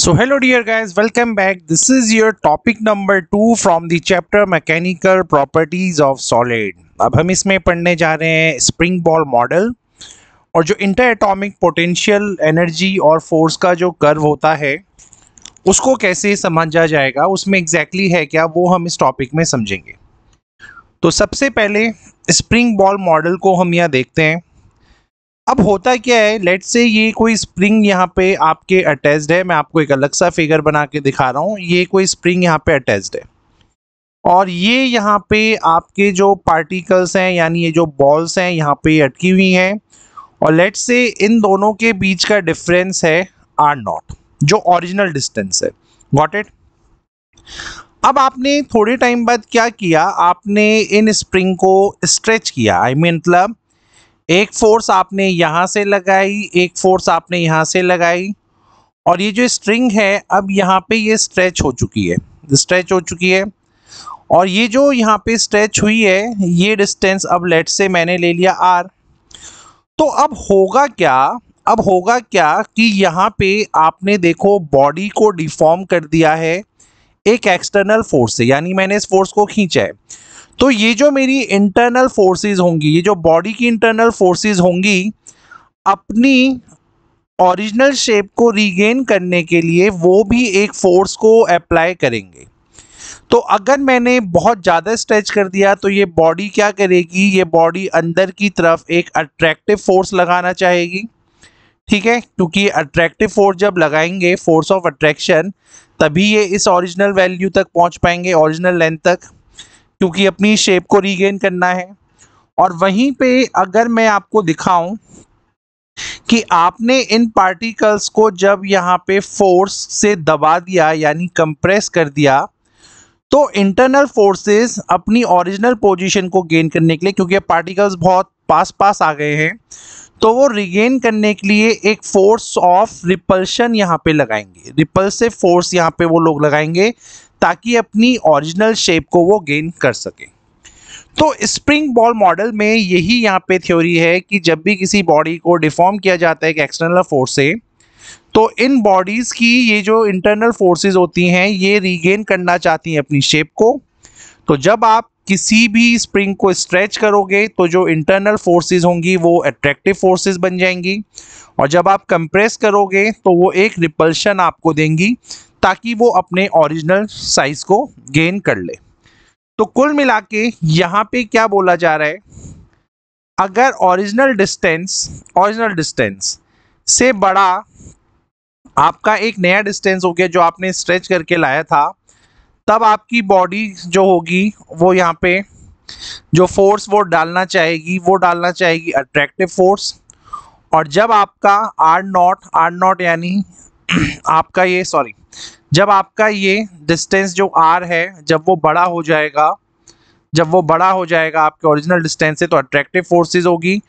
So hello dear guys welcome back this is your topic number two from the chapter mechanical properties of solid अब हम इसमें पढ़ने जा रहे हैं स्प्रिंग बॉल मॉडल और जो इंटर एटॉमिक पोटेंशियल एनर्जी और फोर्स का जो कर्व होता है उसको कैसे समझा जाएगा उसमें एग्जैक्टली exactly है क्या वो हम इस टॉपिक में समझेंगे तो सबसे पहले स्प्रिंग बॉल मॉडल को हम यहाँ देखते हैं अब होता क्या है लेट से ये कोई स्प्रिंग यहाँ पे आपके अटैच्ड है मैं आपको एक अलग सा फिगर बना के दिखा रहा हूँ ये कोई स्प्रिंग यहाँ पे अटैच्ड है और ये यहाँ पे आपके जो पार्टिकल्स हैं यानी ये जो बॉल्स हैं यहाँ पे अटकी हुई हैं और लेट से इन दोनों के बीच का डिफरेंस है आर नॉट जो ओरिजिनल डिस्टेंस है गॉट इट अब आपने थोड़े टाइम बाद क्या किया आपने इन स्प्रिंग को स्ट्रेच किया आई I मीन mean, मतलब एक फोर्स आपने यहाँ से लगाई एक फोर्स आपने यहाँ से लगाई और ये जो स्ट्रिंग है अब यहाँ पे ये स्ट्रेच हो चुकी है स्ट्रेच हो चुकी है और ये जो यहाँ पे स्ट्रेच हुई है ये डिस्टेंस अब लेट से मैंने ले लिया आर तो अब होगा क्या अब होगा क्या कि यहाँ पे आपने देखो बॉडी को डिफॉर्म कर दिया है एक एक्सटर्नल फोर्स से यानी मैंने इस फोर्स को खींचा है तो ये जो मेरी इंटरनल फोर्सेस होंगी ये जो बॉडी की इंटरनल फोर्सेस होंगी अपनी ओरिजिनल शेप को रीगेन करने के लिए वो भी एक फोर्स को अप्लाई करेंगे तो अगर मैंने बहुत ज़्यादा स्ट्रेच कर दिया तो ये बॉडी क्या करेगी ये बॉडी अंदर की तरफ एक अट्रैक्टिव फोर्स लगाना चाहेगी ठीक है क्योंकि अट्रैक्टिव फोर्स जब लगाएंगे फोर्स ऑफ अट्रैक्शन तभी ये इस ओरिजिनल वैल्यू तक पहुंच पाएंगे ओरिजिनल लेंथ तक क्योंकि अपनी शेप को रीगेन करना है और वहीं पे अगर मैं आपको दिखाऊं कि आपने इन पार्टिकल्स को जब यहाँ पे फोर्स से दबा दिया यानी कंप्रेस कर दिया तो इंटरनल फोर्सेस अपनी ओरिजिनल पोजीशन को गेन करने के लिए क्योंकि पार्टिकल्स बहुत पास पास आ गए हैं तो वो रिगेन करने के लिए एक फोर्स ऑफ रिपल्शन यहाँ पे लगाएंगे रिपल्सिव फोर्स यहाँ पे वो लोग लगाएंगे ताकि अपनी ओरिजिनल शेप को वो गेन कर सके तो स्प्रिंग बॉल मॉडल में यही यहाँ पे थ्योरी है कि जब भी किसी बॉडी को डिफॉर्म किया जाता है एक एक्सटर्नल फोर्स से तो इन बॉडीज़ की ये जो इंटरनल फोर्सेस होती हैं ये रीगेन करना चाहती हैं अपनी शेप को तो जब आप किसी भी स्प्रिंग को स्ट्रेच करोगे तो जो इंटरनल फोर्सेस होंगी वो अट्रैक्टिव फोर्सेस बन जाएंगी और जब आप कंप्रेस करोगे तो वो एक रिपल्शन आपको देंगी ताकि वो अपने ओरिजिनल साइज को गेन कर ले तो कुल मिला के यहाँ पे क्या बोला जा रहा है अगर ओरिजिनल डिस्टेंस ओरिजिनल डिस्टेंस से बड़ा आपका एक नया डिस्टेंस हो गया जो आपने स्ट्रेच करके लाया था तब आपकी बॉडी जो होगी वो यहाँ पे जो फोर्स वो डालना चाहेगी वो डालना चाहेगी अट्रैक्टिव फोर्स और जब आपका आर नॉट आर नॉट यानी आपका ये सॉरी जब आपका ये डिस्टेंस जो आर है जब वो बड़ा हो जाएगा जब वो बड़ा हो जाएगा आपके ओरिजिनल डिस्टेंस से तो अट्रैक्टिव फोर्सेस होगी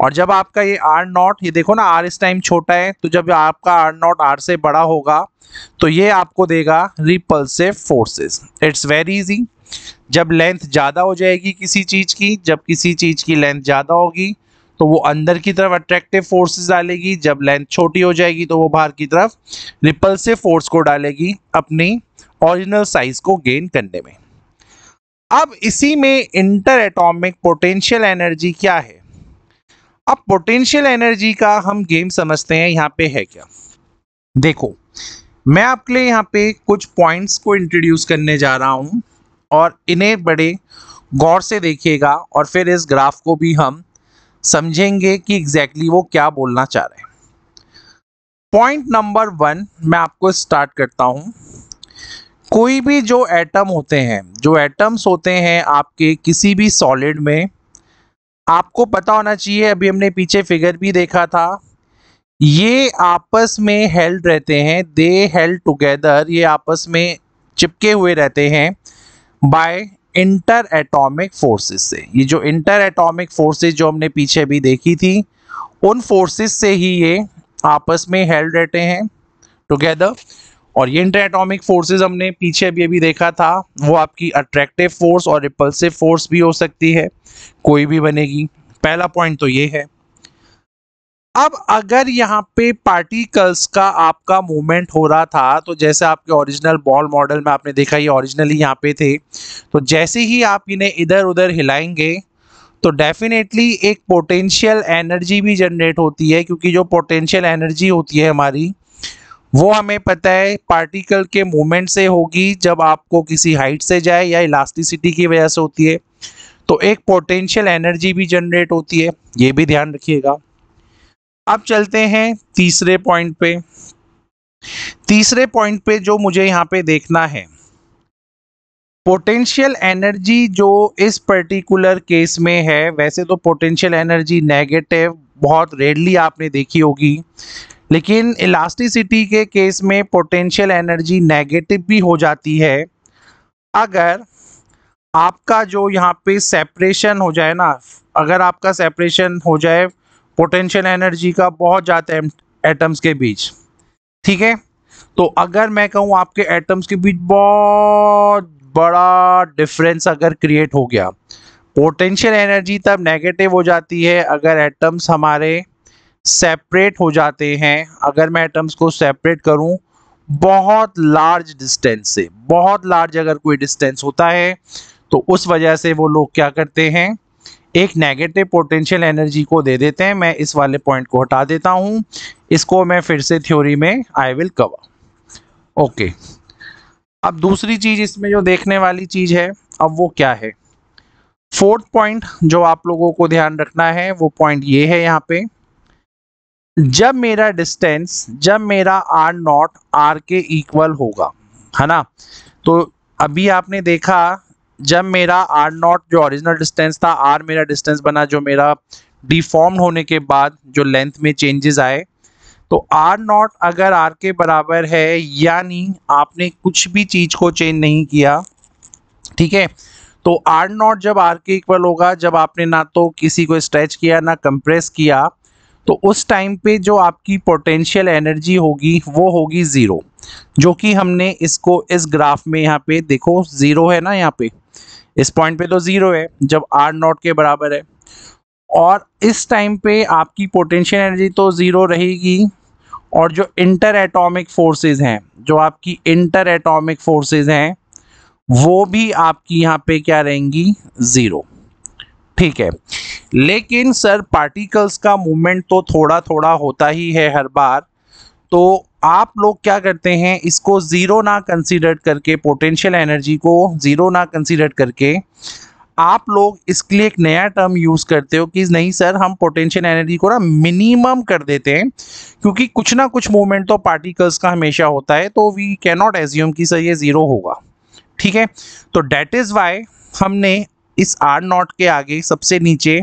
और जब आपका ये आर नॉट ये देखो ना आर इस टाइम छोटा है तो जब आपका आर नॉट आर से बड़ा होगा तो ये आपको देगा repulsive forces it's very easy जब लेंथ ज़्यादा हो जाएगी किसी चीज़ की जब किसी चीज़ की लेंथ ज़्यादा होगी तो वो अंदर की तरफ अट्रैक्टिव फोर्सेस डालेगी जब लेंथ छोटी हो जाएगी तो वो बाहर की तरफ रिपल्सिव फोर्स को डालेगी अपनी ओरिजिनल साइज को गेन करने में अब इसी में इंटर एटॉमिक पोटेंशियल एनर्जी क्या है अब पोटेंशियल एनर्जी का हम गेम समझते हैं यहाँ पे है क्या देखो मैं आपके लिए यहाँ पे कुछ पॉइंट्स को इंट्रोड्यूस करने जा रहा हूँ और इन्हें बड़े गौर से देखिएगा और फिर इस ग्राफ को भी हम समझेंगे कि एग्जैक्टली exactly वो क्या बोलना चाह रहे हैं पॉइंट नंबर वन मैं आपको स्टार्ट करता हूं कोई भी जो एटम होते हैं जो एटम्स होते हैं आपके किसी भी सॉलिड में आपको पता होना चाहिए अभी हमने पीछे फिगर भी देखा था ये आपस में हेल्ड रहते हैं दे हेल्ड टुगेदर ये आपस में चिपके हुए रहते हैं बाय इंटर एटॉमिक फोर्सेस से ये जो इंटर एटॉमिक फोर्सेस जो हमने पीछे भी देखी थी उन फोर्सेस से ही ये आपस में हेल्ड रहते हैं टुगेदर और ये इंटर एटॉमिक फोर्सेज हमने पीछे भी अभी देखा था वो आपकी अट्रैक्टिव फोर्स और रिपल्सिव फोर्स भी हो सकती है कोई भी बनेगी पहला पॉइंट तो ये है अब अगर यहाँ पे पार्टिकल्स का आपका मूवमेंट हो रहा था तो जैसे आपके ओरिजिनल बॉल मॉडल में आपने देखा ये ओरिजिनली यहाँ पे थे तो जैसे ही आप इन्हें इधर उधर हिलाएंगे तो डेफिनेटली एक पोटेंशियल एनर्जी भी जनरेट होती है क्योंकि जो पोटेंशियल एनर्जी होती है हमारी वो हमें पता है पार्टिकल के मूवमेंट से होगी जब आपको किसी हाइट से जाए या इलास्टिसिटी की वजह से होती है तो एक पोटेंशियल एनर्जी भी जनरेट होती है ये भी ध्यान रखिएगा अब चलते हैं तीसरे पॉइंट पे तीसरे पॉइंट पे जो मुझे यहाँ पे देखना है पोटेंशियल एनर्जी जो इस पर्टिकुलर केस में है वैसे तो पोटेंशियल एनर्जी नेगेटिव बहुत रेडली आपने देखी होगी लेकिन इलास्टिसिटी के केस में पोटेंशियल एनर्जी नेगेटिव भी हो जाती है अगर आपका जो यहाँ पे सेपरेशन हो जाए ना अगर आपका सेपरेशन हो जाए पोटेंशियल एनर्जी का बहुत ज़्यादा एटम्स के बीच ठीक है तो अगर मैं कहूँ आपके एटम्स के बीच बहुत बड़ा डिफरेंस अगर क्रिएट हो गया पोटेंशियल एनर्जी तब नेगेटिव हो जाती है अगर एटम्स हमारे सेपरेट हो जाते हैं अगर मैं एटम्स को सेपरेट करूं बहुत लार्ज डिस्टेंस से बहुत लार्ज अगर कोई डिस्टेंस होता है तो उस वजह से वो लोग क्या करते हैं एक नेगेटिव पोटेंशियल एनर्जी को दे देते हैं मैं इस वाले पॉइंट को हटा देता हूँ इसको मैं फिर से थ्योरी में आई विल कवर ओके अब दूसरी चीज इसमें जो देखने वाली चीज है अब वो क्या है फोर्थ पॉइंट जो आप लोगों को ध्यान रखना है वो पॉइंट ये है यहाँ पे जब मेरा डिस्टेंस जब मेरा आर नॉट आर के इक्वल होगा है ना तो अभी आपने देखा जब मेरा आर नॉट जो ओरिजिनल डिस्टेंस था आर मेरा डिस्टेंस बना जो मेरा डिफॉर्म होने के बाद जो लेंथ में चेंजेस आए तो आर नॉट अगर आर के बराबर है यानी आपने कुछ भी चीज़ को चेंज नहीं किया ठीक है तो आर नॉट जब आर के इक्वल होगा जब आपने ना तो किसी को स्ट्रेच किया ना कंप्रेस किया तो उस टाइम पे जो आपकी पोटेंशियल एनर्जी होगी वो होगी ज़ीरो जो कि हमने इसको इस ग्राफ में यहाँ पे देखो ज़ीरो है ना यहाँ पे इस पॉइंट पे तो ज़ीरो है जब आर नॉट के बराबर है और इस टाइम पे आपकी पोटेंशियल एनर्जी तो ज़ीरो रहेगी और जो इंटर एटॉमिक फोर्सेस हैं जो आपकी इंटर एटॉमिक फोर्सेस हैं वो भी आपकी यहाँ पे क्या रहेंगी ज़ीरो ठीक है लेकिन सर पार्टिकल्स का मूवमेंट तो थोड़ा थोड़ा होता ही है हर बार तो आप लोग क्या करते हैं इसको ज़ीरो ना कंसीडर करके पोटेंशियल एनर्जी को ज़ीरो ना कंसीडर करके आप लोग इसके लिए एक नया टर्म यूज़ करते हो कि नहीं सर हम पोटेंशियल एनर्जी को ना मिनिमम कर देते हैं क्योंकि कुछ ना कुछ मूवमेंट तो पार्टिकल्स का हमेशा होता है तो वी कैन नॉट एज्यूम कि सर ये ज़ीरो होगा ठीक है तो डैट इज़ वाई हमने इस आर नॉट के आगे सबसे नीचे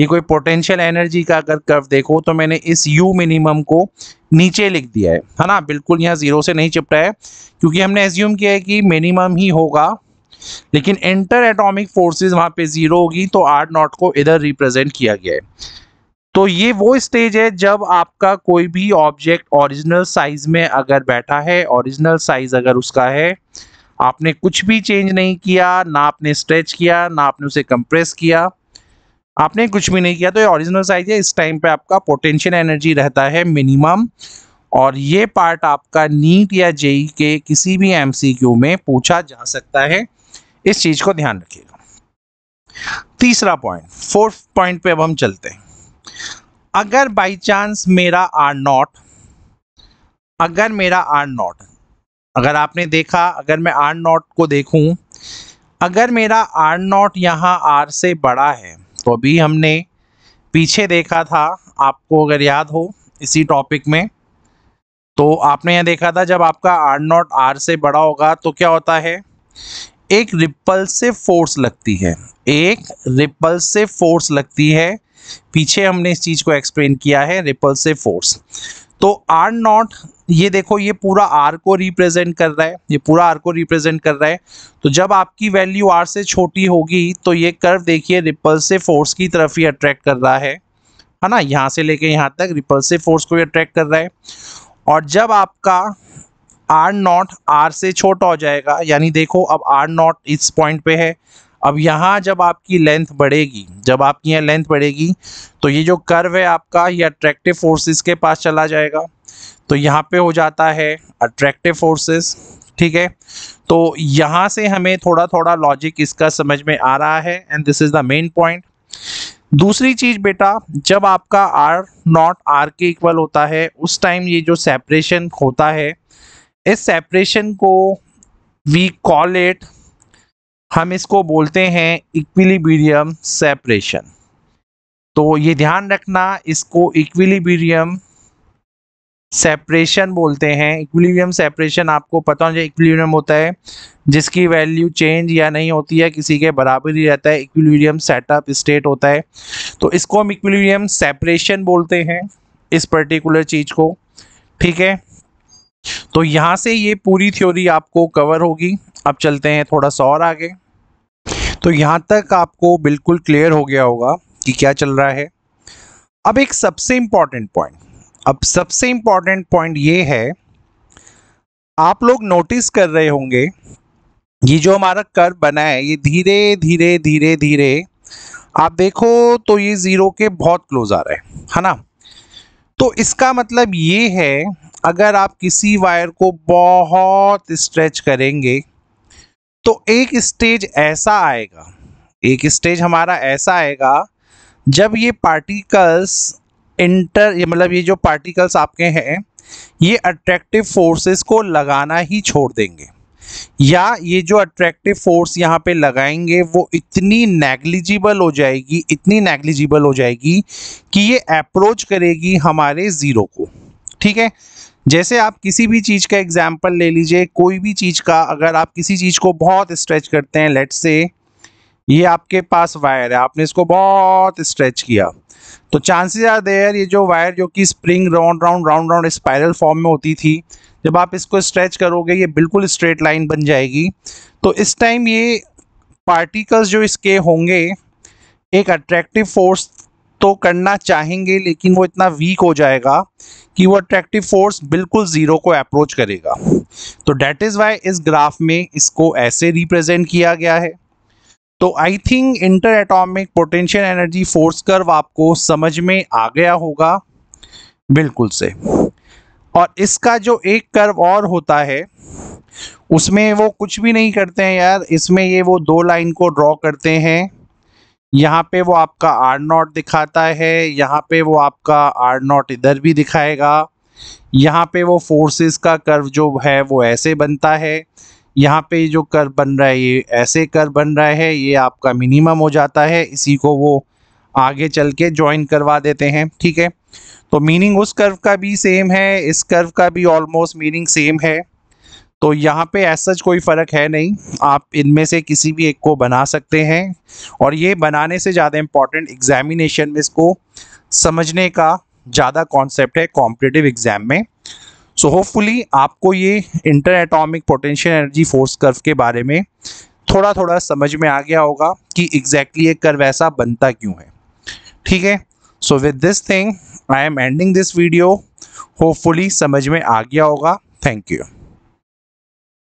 ये कोई पोटेंशियल एनर्जी का अगर कर्व देखो तो मैंने इस यू मिनिमम को नीचे लिख दिया है है ना बिल्कुल यहाँ जीरो से नहीं चिपटा है क्योंकि हमने एज्यूम किया है कि मिनिमम ही होगा लेकिन इंटर एटॉमिक फोर्सेज वहाँ पे जीरो होगी तो आर नॉट को इधर रिप्रेजेंट किया गया है तो ये वो स्टेज है जब आपका कोई भी ऑब्जेक्ट ओरिजिनल साइज में अगर बैठा है ओरिजिनल साइज अगर उसका है आपने कुछ भी चेंज नहीं किया ना आपने स्ट्रेच किया ना आपने उसे कंप्रेस किया आपने कुछ भी नहीं किया तो ये ओरिजिनल साइज है इस टाइम पे आपका पोटेंशियल एनर्जी रहता है मिनिमम और ये पार्ट आपका नीट या जेई के e किसी भी एमसीक्यू में पूछा जा सकता है इस चीज़ को ध्यान रखिएगा तीसरा पॉइंट फोर्थ पॉइंट पे अब हम चलते हैं अगर बाई चांस मेरा आर नॉट अगर मेरा आर नॉट अगर आपने देखा अगर मैं आर नॉट को देखूं अगर मेरा आर नॉट यहाँ आर से बड़ा है तो अभी हमने पीछे देखा था आपको अगर याद हो इसी टॉपिक में तो आपने यह देखा था जब आपका आर नॉट आर से बड़ा होगा तो क्या होता है एक रिपल्सिव फोर्स लगती है एक रिपल्सिव फोर्स लगती है पीछे हमने इस चीज़ को एक्सप्लेन किया है रिपल्सिव फोर्स तो आर नॉट ये देखो ये पूरा आर को रिप्रेजेंट कर रहा है ये पूरा आर को रिप्रेजेंट कर रहा है तो जब आपकी वैल्यू आर से छोटी होगी तो ये कर्व देखिए रिपल्सिव फोर्स की तरफ ही अट्रैक्ट कर रहा है है ना यहाँ से लेके यहाँ तक रिपल्सिव फोर्स को अट्रैक्ट कर रहा है और जब आपका आर नॉट आर से छोटा हो जाएगा यानी देखो अब आर नॉट इस पॉइंट पे है अब यहाँ जब आपकी लेंथ बढ़ेगी जब आपकी यहाँ लेंथ बढ़ेगी तो ये जो कर्व है आपका ये अट्रैक्टिव फोर्सेस के पास चला जाएगा तो यहाँ पे हो जाता है अट्रैक्टिव फोर्सेस ठीक है तो यहाँ से हमें थोड़ा थोड़ा लॉजिक इसका समझ में आ रहा है and this is the main point दूसरी चीज़ बेटा जब आपका आर नॉट आर के इक्वल होता है उस टाइम ये जो सेपरेशन होता है इस सेपरेशन को वी कॉल इट हम इसको बोलते हैं इक्विलिबीरियम सेपरेशन तो ये ध्यान रखना इसको इक्विलिबीरियम सेपरेशन बोलते हैं इक्विलिब्रियम सेपरेशन आपको पता होना चाहिए इक्विलिब्रियम होता है जिसकी वैल्यू चेंज या नहीं होती है किसी के बराबर ही रहता है इक्विलिब्रियम सेटअप स्टेट होता है तो इसको हम इक्विलिब्रियम सेपरेशन बोलते हैं इस पर्टिकुलर चीज़ को ठीक है तो यहाँ से ये पूरी थ्योरी आपको कवर होगी अब चलते हैं थोड़ा सा और आगे तो यहाँ तक आपको बिल्कुल क्लियर हो गया होगा कि क्या चल रहा है अब एक सबसे इम्पॉर्टेंट पॉइंट अब सबसे इम्पॉर्टेंट पॉइंट ये है आप लोग नोटिस कर रहे होंगे ये जो हमारा कर बना है ये धीरे धीरे धीरे धीरे आप देखो तो ये ज़ीरो के बहुत क्लोज आ रहा है है ना तो इसका मतलब ये है अगर आप किसी वायर को बहुत स्ट्रेच करेंगे तो एक स्टेज ऐसा आएगा एक स्टेज हमारा ऐसा आएगा जब ये पार्टिकल्स इंटर मतलब ये जो पार्टिकल्स आपके हैं ये अट्रैक्टिव फोर्सेस को लगाना ही छोड़ देंगे या ये जो अट्रैक्टिव फोर्स यहाँ पे लगाएंगे वो इतनी नेग्लिजिबल हो जाएगी इतनी नेग्लिजिबल हो जाएगी कि ये अप्रोच करेगी हमारे ज़ीरो को ठीक है जैसे आप किसी भी चीज़ का एग्जाम्पल ले लीजिए कोई भी चीज़ का अगर आप किसी चीज़ को बहुत स्ट्रेच करते हैं लेट से ये आपके पास वायर है आपने इसको बहुत स्ट्रेच किया तो चांसेस आर देयर ये जो वायर जो कि spring round round round round spiral form में होती थी जब आप इसको स्ट्रेच करोगे ये बिल्कुल स्ट्रेट लाइन बन जाएगी तो इस टाइम ये पार्टिकल्स जो इसके होंगे एक अट्रैक्टिव फोर्स तो करना चाहेंगे लेकिन वो इतना वीक हो जाएगा कि वो अट्रैक्टिव फोर्स बिल्कुल ज़ीरो को अप्रोच करेगा तो डैट इज़ वाई इस ग्राफ में इसको ऐसे रिप्रेजेंट किया गया है तो I think inter atomic potential energy force curve आपको समझ में आ गया होगा बिल्कुल से और इसका जो एक कर्व और होता है उसमें वो कुछ भी नहीं करते हैं यार इसमें ये वो दो लाइन को ड्रॉ करते हैं यहाँ पे वो आपका आर नॉट दिखाता है यहाँ पे वो आपका आर नॉट इधर भी दिखाएगा यहाँ पे वो फोर्सेस का कर्व जो है वो ऐसे बनता है यहाँ पे जो कर्व बन रहा है ये ऐसे कर्व बन रहा है ये आपका मिनिमम हो जाता है इसी को वो आगे चल के ज्वाइन करवा देते हैं ठीक है तो मीनिंग उस कर्व का भी सेम है इस कर्व का भी ऑलमोस्ट मीनिंग सेम है तो यहाँ पे ऐसा सच कोई फ़र्क है नहीं आप इनमें से किसी भी एक को बना सकते हैं और ये बनाने से ज़्यादा इम्पॉर्टेंट एग्जामिनेशन में इसको समझने का ज़्यादा कॉन्सेप्ट है कॉम्पिटेटिव एग्ज़ाम में सो so होपफुली आपको ये inter atomic potential energy force curve के बारे में थोड़ा थोड़ा समझ में आ गया होगा कि एग्जैक्टली ये कर्व ऐसा बनता क्यों है ठीक है so with this thing I am ending this video hopefully समझ में आ गया होगा थैंक यू